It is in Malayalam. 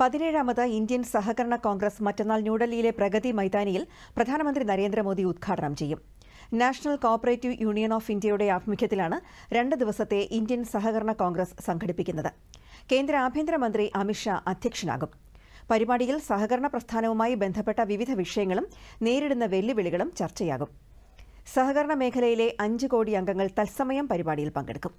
പതിനേഴാമത് ഇന്ത്യൻ സഹകരണ കോൺഗ്രസ് മറ്റന്നാൾ ന്യൂഡൽഹിയിലെ പ്രഗതി മൈതാനിയിൽ പ്രധാനമന്ത്രി നരേന്ദ്രമോദി ഉദ്ഘാടനം ചെയ്യും നാഷണൽ കോഓപ്പറേറ്റീവ് യൂണിയൻ ഓഫ് ഇന്ത്യയുടെ ആഭിമുഖ്യത്തിലാണ് രണ്ട് ദിവസത്തെ ഇന്ത്യൻ സഹകരണ കോൺഗ്രസ് സംഘടിപ്പിക്കുന്നത് കേന്ദ്ര ആഭ്യന്തരമന്ത്രി അമിത്ഷാ അധ്യക്ഷനാകും പരിപാടിയിൽ സഹകരണ പ്രസ്ഥാനവുമായി ബന്ധപ്പെട്ട വിവിധ വിഷയങ്ങളും നേരിടുന്ന വെല്ലുവിളികളും ചർച്ചയാകും സഹകരണ മേഖലയിലെ അഞ്ച് കോടി അംഗങ്ങൾ തത്സമയം പരിപാടിയിൽ പങ്കെടുക്കും